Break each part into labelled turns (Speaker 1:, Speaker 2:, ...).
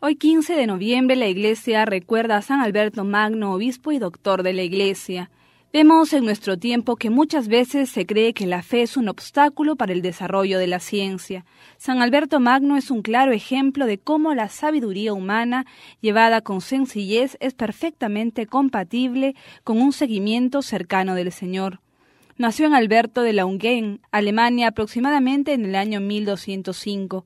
Speaker 1: Hoy 15 de noviembre la Iglesia recuerda a San Alberto Magno, obispo y doctor de la Iglesia. Vemos en nuestro tiempo que muchas veces se cree que la fe es un obstáculo para el desarrollo de la ciencia. San Alberto Magno es un claro ejemplo de cómo la sabiduría humana, llevada con sencillez, es perfectamente compatible con un seguimiento cercano del Señor. Nació en Alberto de Laungen, Alemania, aproximadamente en el año 1205.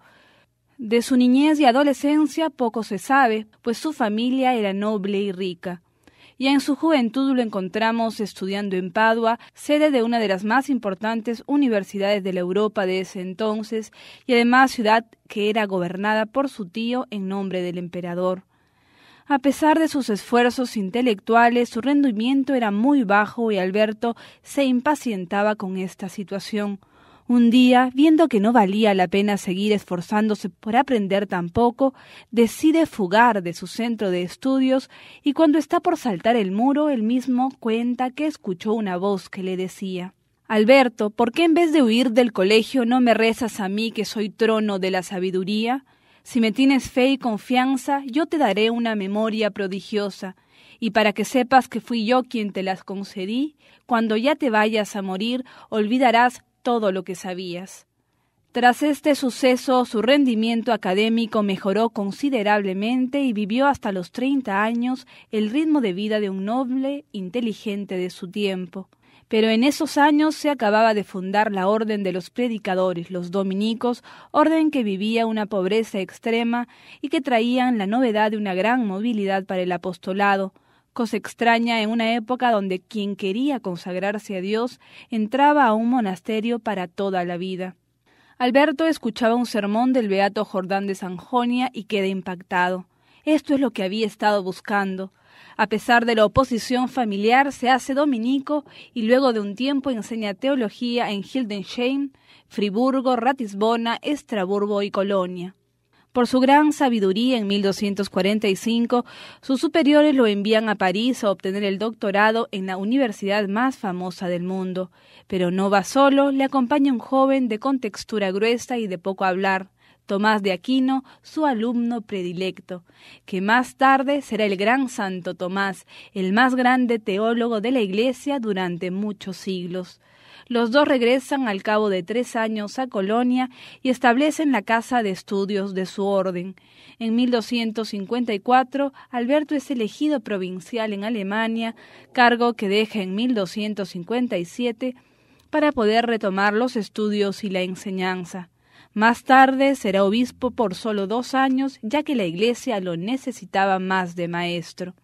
Speaker 1: De su niñez y adolescencia poco se sabe, pues su familia era noble y rica. Y en su juventud lo encontramos estudiando en Padua, sede de una de las más importantes universidades de la Europa de ese entonces, y además ciudad que era gobernada por su tío en nombre del emperador. A pesar de sus esfuerzos intelectuales, su rendimiento era muy bajo y Alberto se impacientaba con esta situación un día, viendo que no valía la pena seguir esforzándose por aprender tan poco, decide fugar de su centro de estudios y cuando está por saltar el muro, él mismo cuenta que escuchó una voz que le decía Alberto, ¿por qué en vez de huir del colegio no me rezas a mí que soy trono de la sabiduría? Si me tienes fe y confianza, yo te daré una memoria prodigiosa, y para que sepas que fui yo quien te las concedí, cuando ya te vayas a morir, olvidarás todo lo que sabías. Tras este suceso, su rendimiento académico mejoró considerablemente y vivió hasta los treinta años el ritmo de vida de un noble inteligente de su tiempo. Pero en esos años se acababa de fundar la Orden de los Predicadores, los dominicos, orden que vivía una pobreza extrema y que traían la novedad de una gran movilidad para el apostolado, cosa extraña en una época donde quien quería consagrarse a Dios entraba a un monasterio para toda la vida. Alberto escuchaba un sermón del Beato Jordán de Sanjonia y queda impactado. Esto es lo que había estado buscando. A pesar de la oposición familiar, se hace dominico y luego de un tiempo enseña teología en Hildensheim, Friburgo, Ratisbona, Estraburgo y Colonia. Por su gran sabiduría, en 1245, sus superiores lo envían a París a obtener el doctorado en la universidad más famosa del mundo. Pero no va solo, le acompaña un joven de contextura gruesa y de poco hablar. Tomás de Aquino, su alumno predilecto, que más tarde será el gran Santo Tomás, el más grande teólogo de la Iglesia durante muchos siglos. Los dos regresan al cabo de tres años a Colonia y establecen la casa de estudios de su orden. En 1254, Alberto es elegido provincial en Alemania, cargo que deja en 1257 para poder retomar los estudios y la enseñanza. Más tarde será obispo por solo dos años, ya que la iglesia lo necesitaba más de maestro.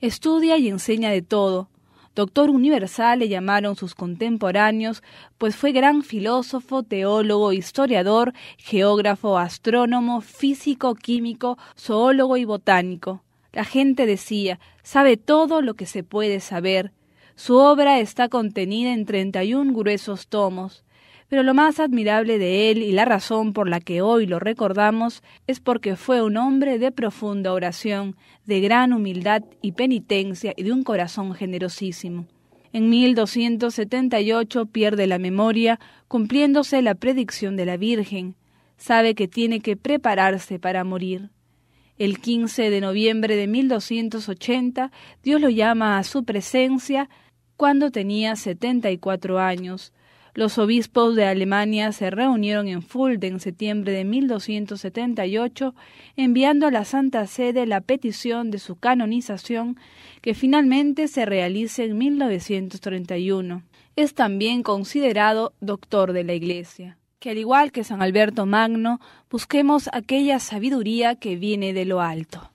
Speaker 1: Estudia y enseña de todo. Doctor universal le llamaron sus contemporáneos, pues fue gran filósofo, teólogo, historiador, geógrafo, astrónomo, físico, químico, zoólogo y botánico. La gente decía, sabe todo lo que se puede saber. Su obra está contenida en treinta y un gruesos tomos pero lo más admirable de él y la razón por la que hoy lo recordamos es porque fue un hombre de profunda oración, de gran humildad y penitencia y de un corazón generosísimo. En 1278 pierde la memoria, cumpliéndose la predicción de la Virgen. Sabe que tiene que prepararse para morir. El 15 de noviembre de 1280, Dios lo llama a su presencia cuando tenía 74 años los obispos de Alemania se reunieron en Fulda en septiembre de 1278, enviando a la Santa Sede la petición de su canonización, que finalmente se realiza en 1931. Es también considerado doctor de la Iglesia. Que al igual que San Alberto Magno, busquemos aquella sabiduría que viene de lo alto.